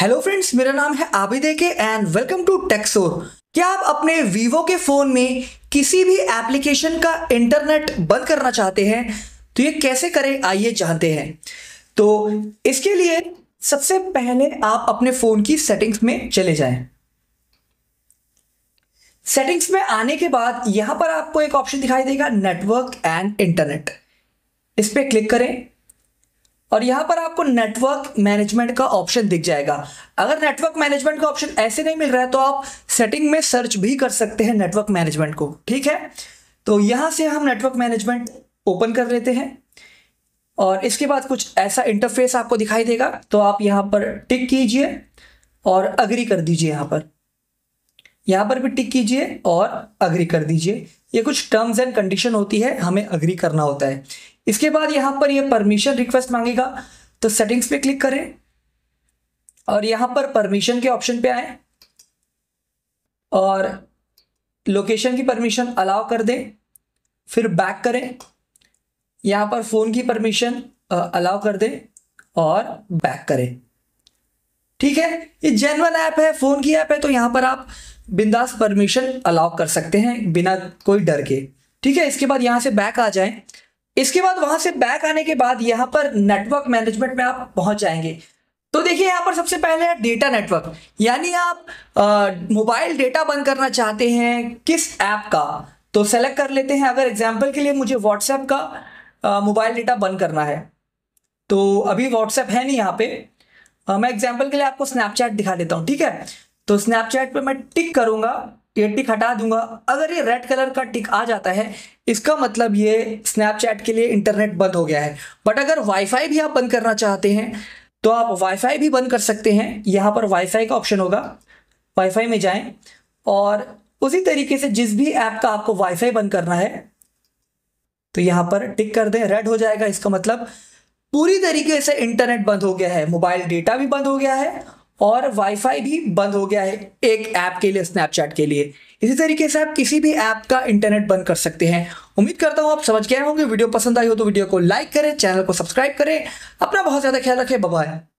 hello friends मेरा नाम है आबिद के एंड वेलकम टू टेक्सोर क्या आप अपने वीवो के फ़ोन में किसी भी एप्लीकेशन का इंटरनेट बंद करना चाहते हैं तो ये कैसे करें आइए जानते हैं तो इसके लिए सबसे पहले आप अपने फ़ोन की सेटिंग्स में चले जाएं सेटिंग्स में आने के बाद यहाँ पर आपको एक ऑप्शन दिखाई देगा नेटवर्क एंड इंटरनेट इस पर क्लिक करें और यहां पर आपको नेटवर्क मैनेजमेंट का ऑप्शन दिख जाएगा अगर नेटवर्क मैनेजमेंट का ऑप्शन ऐसे नहीं मिल रहा है तो आप सेटिंग में सर्च भी कर सकते हैं नेटवर्क मैनेजमेंट को ठीक है तो यहां से हम नेटवर्क मैनेजमेंट ओपन कर लेते हैं और इसके बाद कुछ ऐसा इंटरफेस आपको दिखाई देगा तो आप यहां पर टिक कीजिए और अग्री कर दीजिए यहां पर यहां पर भी टिक कीजिए और अग्री कर दीजिए ये कुछ टर्म्स एंड कंडीशन होती है हमें अग्री करना होता है इसके बाद यहां पर ये परमिशन रिक्वेस्ट मांगेगा तो सेटिंग्स पे क्लिक करें और यहां पर परमिशन के ऑप्शन पे आए और लोकेशन की परमिशन अलाउ कर दें फिर बैक करें यहां पर फ़ोन की परमिशन अलाउ कर दें और बैक करें ठीक है ये जेनवन ऐप है फ़ोन की ऐप है तो यहां पर आप बिंदास परमिशन अलाउ कर सकते हैं बिना कोई डर के ठीक है इसके बाद यहां से बैक आ जाएं इसके बाद वहां से बैक आने के बाद यहाँ पर नेटवर्क मैनेजमेंट में आप पहुंच जाएंगे तो देखिए यहाँ पर सबसे पहले है डेटा नेटवर्क यानी आप मोबाइल डेटा बंद करना चाहते हैं किस ऐप का तो सेलेक्ट कर लेते हैं अगर एग्जाम्पल के लिए मुझे व्हाट्सएप का मोबाइल डेटा बंद करना है तो अभी व्हाट्सएप है नहीं यहाँ पे आ, मैं एग्जाम्पल के लिए आपको स्नैपचैट दिखा देता हूँ ठीक है तो स्नैपचैट पर मैं टिक करूंगा ये टिक हटा दूंगा अगर ये रेड कलर का टिक आ जाता है इसका मतलब ये स्नैपचैट के लिए इंटरनेट बंद हो गया है बट अगर वाईफाई भी आप बंद करना चाहते हैं तो आप वाईफाई भी बंद कर सकते हैं यहाँ पर वाईफाई का ऑप्शन होगा वाईफाई में जाएं और उसी तरीके से जिस भी ऐप का आपको वाईफाई बंद करना है तो यहाँ पर टिक कर दें रेड हो जाएगा इसका मतलब पूरी तरीके से इंटरनेट बंद हो गया है मोबाइल डेटा भी बंद हो गया है और वाईफाई भी बंद हो गया है एक ऐप के लिए स्नैपचैट के लिए इसी तरीके से आप किसी भी ऐप का इंटरनेट बंद कर सकते हैं उम्मीद करता हूं आप समझ गए होंगे वीडियो पसंद आई हो तो वीडियो को लाइक करें चैनल को सब्सक्राइब करें अपना बहुत ज़्यादा ख्याल रखें बबा